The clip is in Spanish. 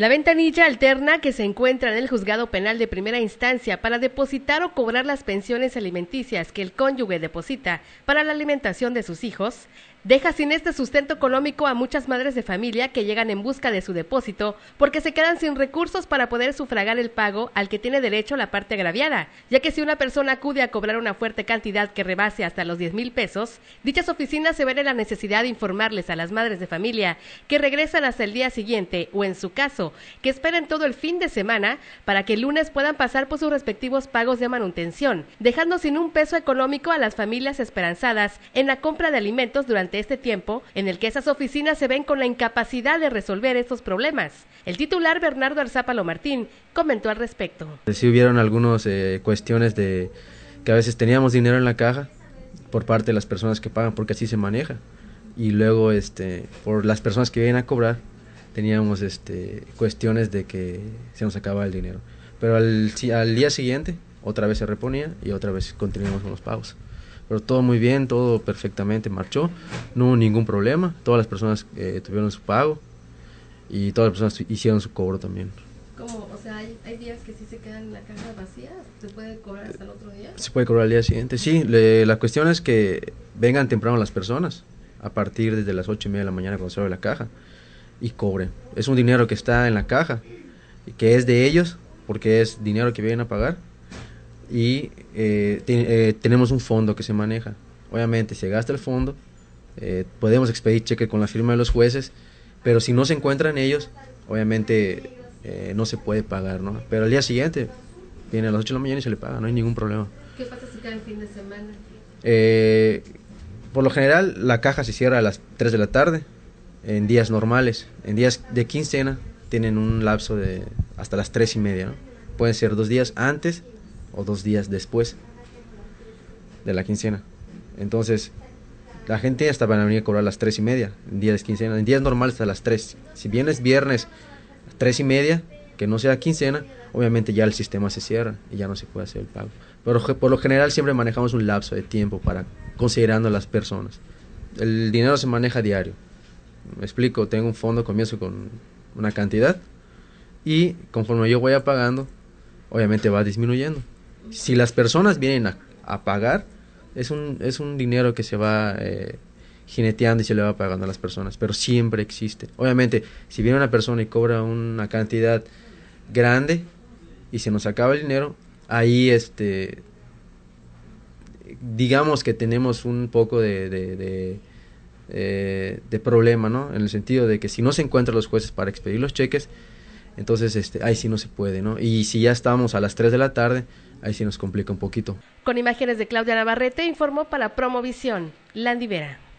La ventanilla alterna que se encuentra en el juzgado penal de primera instancia para depositar o cobrar las pensiones alimenticias que el cónyuge deposita para la alimentación de sus hijos deja sin este sustento económico a muchas madres de familia que llegan en busca de su depósito porque se quedan sin recursos para poder sufragar el pago al que tiene derecho la parte agraviada, ya que si una persona acude a cobrar una fuerte cantidad que rebase hasta los 10 mil pesos, dichas oficinas se ven en la necesidad de informarles a las madres de familia que regresan hasta el día siguiente o en su caso, que esperen todo el fin de semana para que el lunes puedan pasar por sus respectivos pagos de manutención, dejando sin un peso económico a las familias esperanzadas en la compra de alimentos durante este tiempo en el que esas oficinas se ven con la incapacidad de resolver estos problemas. El titular Bernardo Arzápalo Martín comentó al respecto. Sí hubieron algunas eh, cuestiones de que a veces teníamos dinero en la caja por parte de las personas que pagan, porque así se maneja. Y luego, este, por las personas que vienen a cobrar, teníamos este, cuestiones de que se nos acababa el dinero. Pero al, al día siguiente, otra vez se reponía y otra vez continuamos con los pagos pero todo muy bien, todo perfectamente marchó, no hubo ningún problema, todas las personas eh, tuvieron su pago y todas las personas hicieron su cobro también. ¿Cómo? O sea, ¿hay, días que sí se quedan la caja vacía? ¿Se puede cobrar hasta el otro día? Se puede cobrar al día siguiente, sí, la cuestión es que vengan temprano las personas, a partir desde las 8 y media de la mañana cuando se abre la caja y cobren. Es un dinero que está en la caja, que es de ellos, porque es dinero que vienen a pagar y eh, eh, tenemos un fondo que se maneja. Obviamente se gasta el fondo, eh, podemos expedir cheque con la firma de los jueces, pero si no se encuentran ellos, obviamente no se puede pagar, ¿no? Pero al día siguiente viene a las 8 de la mañana y se le paga, no hay ningún problema. ¿Qué pasa si cae el fin de semana? por lo general la caja se cierra a las 3 de la tarde, en días normales, en días de quincena tienen un lapso de hasta las 3 y media, ¿no? Pueden ser dos días antes o dos días después de la quincena. Entonces, la gente hasta para venir a cobrar las tres y media, en días quincena. En días normales hasta las 3. Si vienes viernes tres y media, que no sea quincena, obviamente ya el sistema se cierra y ya no se puede hacer el pago. Pero por lo general siempre manejamos un lapso de tiempo para considerando a las personas. El dinero se maneja diario. Me explico, tengo un fondo, comienzo con una cantidad y conforme yo voy pagando, obviamente va disminuyendo si las personas vienen a, pagar, es un, es un dinero que se va eh, jineteando y se le va pagando a las personas, pero siempre existe. Obviamente, si viene una persona y cobra una cantidad grande y se nos acaba el dinero, ahí este digamos que tenemos un poco de, de eh, problema, ¿no? En el sentido de que si no se encuentran los jueces para expedir los cheques, entonces, este, ahí sí no se puede, ¿no? Y si ya estamos a las 3 de la tarde, ahí sí nos complica un poquito. Con imágenes de Claudia Navarrete informó para Promovisión, Landivera.